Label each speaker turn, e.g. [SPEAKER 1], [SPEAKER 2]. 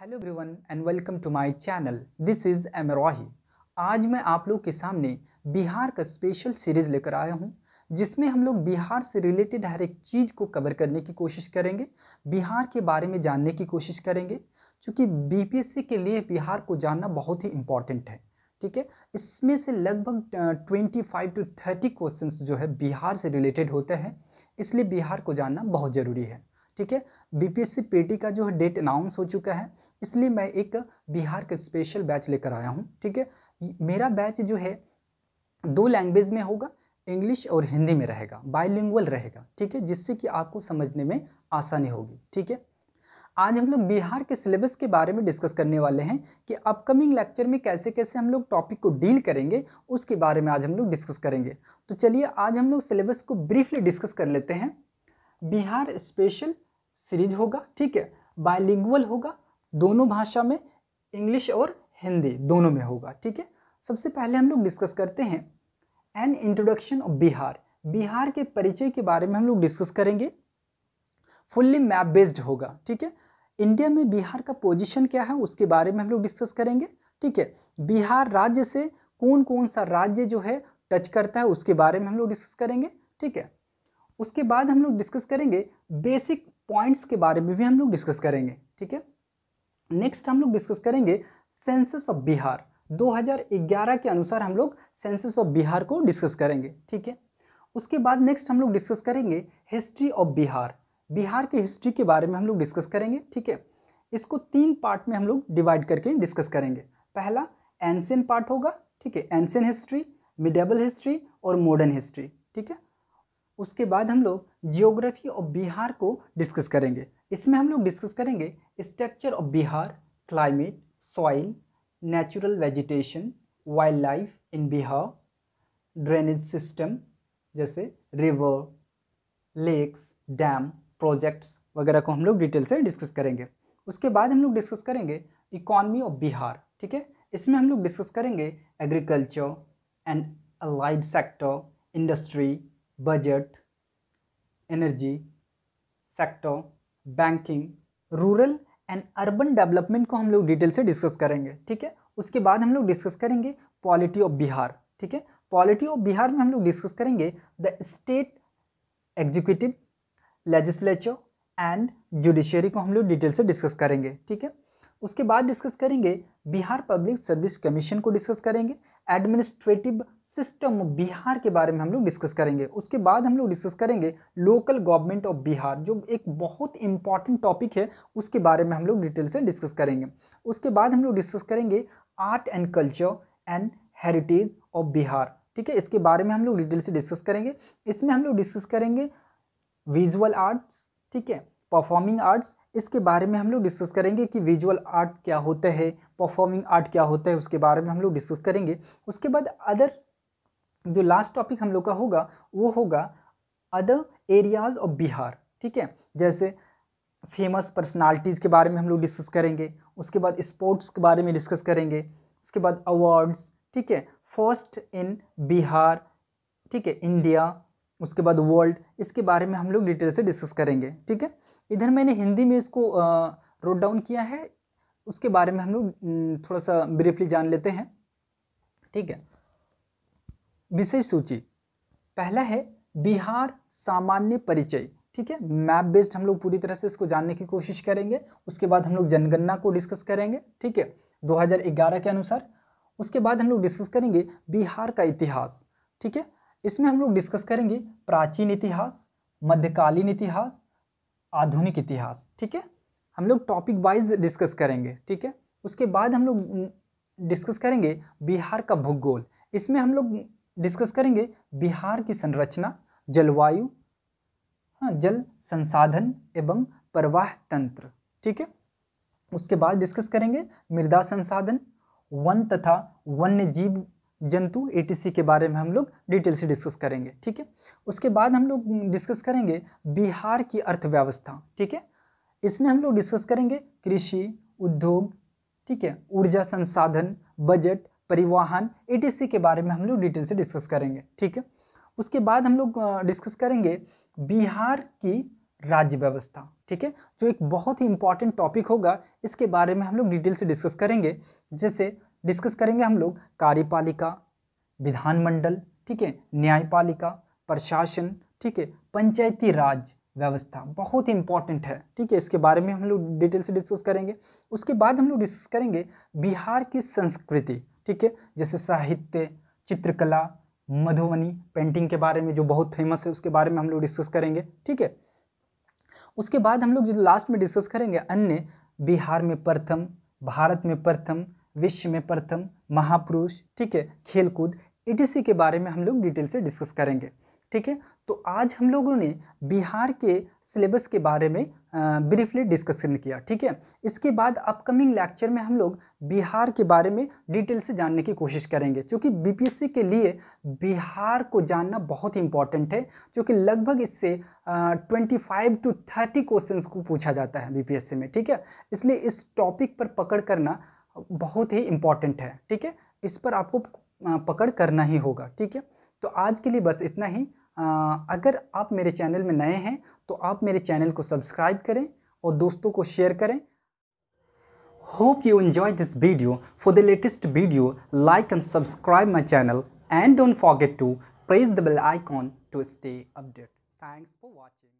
[SPEAKER 1] hello everyone and welcome to my channel this is M आज मैं आप लोग के सामने बिहार का स्पेशल सीरीज़ लेकर आया हूँ जिसमें हम लोग बिहार से रिलेटेड हर एक चीज़ को कवर करने की कोशिश करेंगे बिहार के बारे में जानने की कोशिश करेंगे क्योंकि बीपीएससी के लिए बिहार को जानना बहुत ही इम्पॉर्टेंट है ठीक है इसमें से लगभग twenty five to thirty question जो है बिहार से रिलेटेड होते हैं इसलिए बिहार को जानना बहुत ज़रूरी है ठीक है बीपीएससी पेटी का जो है डेट अनाउंस हो चुका है इसलिए मैं एक बिहार का स्पेशल बैच लेकर आया हूँ ठीक है मेरा बैच जो है दो लैंग्वेज में होगा इंग्लिश और हिंदी में रहेगा बायलिंगुअल रहेगा ठीक है जिससे कि आपको समझने में आसानी होगी ठीक है आज हम लोग बिहार के सिलेबस के बारे में डिस्कस करने वाले हैं कि अपकमिंग लेक्चर में कैसे कैसे हम लोग टॉपिक को डील करेंगे उसके बारे में आज हम लोग डिस्कस करेंगे तो चलिए आज हम लोग सिलेबस को ब्रीफली डिस्कस कर लेते हैं बिहार स्पेशल सीरीज होगा ठीक है बायलिंगुअल होगा दोनों भाषा में इंग्लिश और हिंदी दोनों में होगा ठीक है सबसे पहले हम लोग डिस्कस करते हैं an introduction of Bihar Bihar के परिचय के बारे में हम लोग डिस्कस करेंगे फुल्ली मैप बेस्ड होगा ठीक है इंडिया में बिहार का पोजीशन क्या है उसके बारे में हम लोग डिस्कस करेंगे ठीक है बिहार राज्य से कौन कौन सा राज्य जो है टच करता है उसके बारे में हम लोग डिस्कस करेंगे ठीक है उसके बाद हम लोग डिस्कस करेंगे बेसिक पॉइंट्स के बारे में भी हम लोग डिस्कस करेंगे ठीक है नेक्स्ट हम लोग डिस्कस करेंगे सेंसस ऑफ बिहार 2011 के अनुसार हम लोग सेंसस ऑफ बिहार को डिस्कस करेंगे ठीक है उसके बाद नेक्स्ट हम लोग डिस्कस करेंगे हिस्ट्री ऑफ बिहार बिहार के हिस्ट्री के बारे में हम लोग डिस्कस करेंगे ठीक है इसको तीन पार्ट में हम लोग डिवाइड करके डिस्कस करेंगे पहला एनसियन पार्ट होगा ठीक है एनसियन हिस्ट्री मिडेबल हिस्ट्री और मॉडर्न हिस्ट्री ठीक है उसके बाद हम लोग जियोग्राफी ऑफ बिहार को डिस्कस करेंगे इसमें हम लोग डिस्कस करेंगे structure of Bihar climate soil natural vegetation wild life in Bihar drainage system जैसे रिवर लेक्स डैम प्रोजेक्ट्स वगैरह को हम लोग डिटेल से डिस्कस करेंगे उसके बाद हम लोग डिस्कस करेंगे इकॉनमी ऑफ बिहार ठीक है इसमें हम लोग डिस्कस करेंगे agriculture and allied sector industry budget energy sector banking rural and urban development को हम लोग डिटेल से डिस्कस करेंगे ठीक है उसके बाद हम लोग डिस्कस करेंगे पॉलिटी ऑफ बिहार ठीक है पॉलिटी ऑफ बिहार में हम लोग डिस्कस करेंगे the state executive legislature and judiciary को हम लोग डिटेल से डिस्कस करेंगे ठीक है उसके बाद डिस्कस करेंगे बिहार पब्लिक सर्विस कमीशन को डिस्कस करेंगे एडमिनिस्ट्रेटिव सिस्टम बिहार के बारे में हम लोग डिस्कस करेंगे उसके बाद हम लोग डिस्कस करेंगे लोकल गवर्नमेंट ऑफ बिहार जो एक बहुत इंपॉर्टेंट टॉपिक है उसके बारे में हम लोग डिटेल से डिस्कस करेंगे उसके बाद हम लोग डिस्कस करेंगे art and culture and heritage of Bihar ठीक है इसके बारे में हम लोग डिटेल से डिस्कस करेंगे इसमें हम लोग डिस्कस करेंगे विजुअल आर्ट्स ठीक है परफॉर्मिंग आर्ट्स इसके बारे में हम लोग डिस्कस करेंगे कि विजुअल आर्ट क्या होता है परफॉर्मिंग आर्ट क्या होता है उसके बारे में हम लोग डिस्कस करेंगे उसके बाद अदर जो लास्ट टॉपिक हम लोग का होगा वो होगा अदर एरियाज ऑफ बिहार ठीक है जैसे फेमस पर्सनालिटीज़ के बारे में हम लोग डिस्कस करेंगे उसके बाद स्पोर्ट्स के बारे में डिस्कस करेंगे उसके बाद अवार्ड्स ठीक है फर्स्ट इन बिहार ठीक है इंडिया उसके बाद वर्ल्ड इसके बारे में हम लोग डिटेल से डिस्कस करेंगे ठीक है इधर मैंने हिंदी में इसको रोट डाउन किया है उसके बारे में हम लोग थोड़ा सा ब्रीफली जान लेते हैं ठीक है विशेष सूची पहला है बिहार सामान्य परिचय ठीक है मैप बेस्ड हम लोग पूरी तरह से इसको जानने की कोशिश करेंगे उसके बाद हम लोग जनगणना को डिस्कस करेंगे ठीक है 2011 के अनुसार उसके बाद हम लोग डिस्कस करेंगे बिहार का इतिहास ठीक है इसमें हम लोग डिस्कस करेंगे प्राचीन इतिहास मध्यकालीन इतिहास आधुनिक इतिहास ठीक है हम लोग टॉपिक वाइज डिस्कस करेंगे ठीक है उसके बाद हम लोग डिस्कस करेंगे बिहार का भूगोल इसमें हम लोग डिस्कस करेंगे बिहार की संरचना जलवायु हाँ जल संसाधन एवं प्रवाह तंत्र ठीक है उसके बाद डिस्कस करेंगे मृदा संसाधन वन तथा वन्य जीव जंतु एटीसी के बारे में हम लोग डिटेल से डिस्कस करेंगे ठीक है उसके बाद हम लोग डिस्कस करेंगे बिहार की अर्थव्यवस्था ठीक है इसमें हम लोग डिस्कस करेंगे कृषि उद्योग ठीक है ऊर्जा संसाधन बजट परिवहन एटीसी के बारे में हम लोग डिटेल से डिस्कस करेंगे ठीक है उसके बाद हम लोग डिस्कस करेंगे बिहार की राज्य व्यवस्था ठीक है जो एक बहुत ही इंपॉर्टेंट टॉपिक होगा इसके बारे में हम लोग डिटेल से डिस्कस करेंगे जैसे डिस्कस करेंगे हम लोग कार्यपालिका विधानमंडल ठीक है न्यायपालिका प्रशासन ठीक है पंचायती राज व्यवस्था बहुत ही इंपॉर्टेंट है ठीक है इसके बारे में हम लोग डिटेल से डिस्कस करेंगे उसके बाद हम लोग डिस्कस करेंगे बिहार की संस्कृति ठीक है जैसे साहित्य चित्रकला मधुबनी पेंटिंग के बारे में जो बहुत फेमस है उसके बारे में हम लोग डिस्कस करेंगे ठीक है उसके बाद हम लोग जो लास्ट में डिस्कस करेंगे अन्य बिहार में प्रथम भारत में प्रथम विश्व में प्रथम महापुरुष ठीक है खेलकूद ईटीसी के बारे में हम लोग डिटेल से डिस्कस करेंगे ठीक है तो आज हम लोगों ने बिहार के सिलेबस के बारे में ब्रीफली डिस्कशन किया ठीक है इसके बाद अपकमिंग लेक्चर में हम लोग बिहार के बारे में डिटेल से जानने की कोशिश करेंगे क्योंकि बीपीएससी के लिए बिहार को जानना बहुत इंपॉर्टेंट है क्योंकि लगभग इससे twenty five to thirty question को पूछा जाता है बीपीएससी में ठीक है इसलिए इस टॉपिक पर पकड़ करना बहुत ही इम्पॉर्टेंट है ठीक है इस पर आपको पकड़ करना ही होगा ठीक है तो आज के लिए बस इतना ही अगर आप मेरे चैनल में नए हैं तो आप मेरे चैनल को सब्सक्राइब करें और दोस्तों को शेयर करें hope you enjoy this video for the latest video like and subscribe my channel and don't forget to press the bell icon to stay update thanks for watching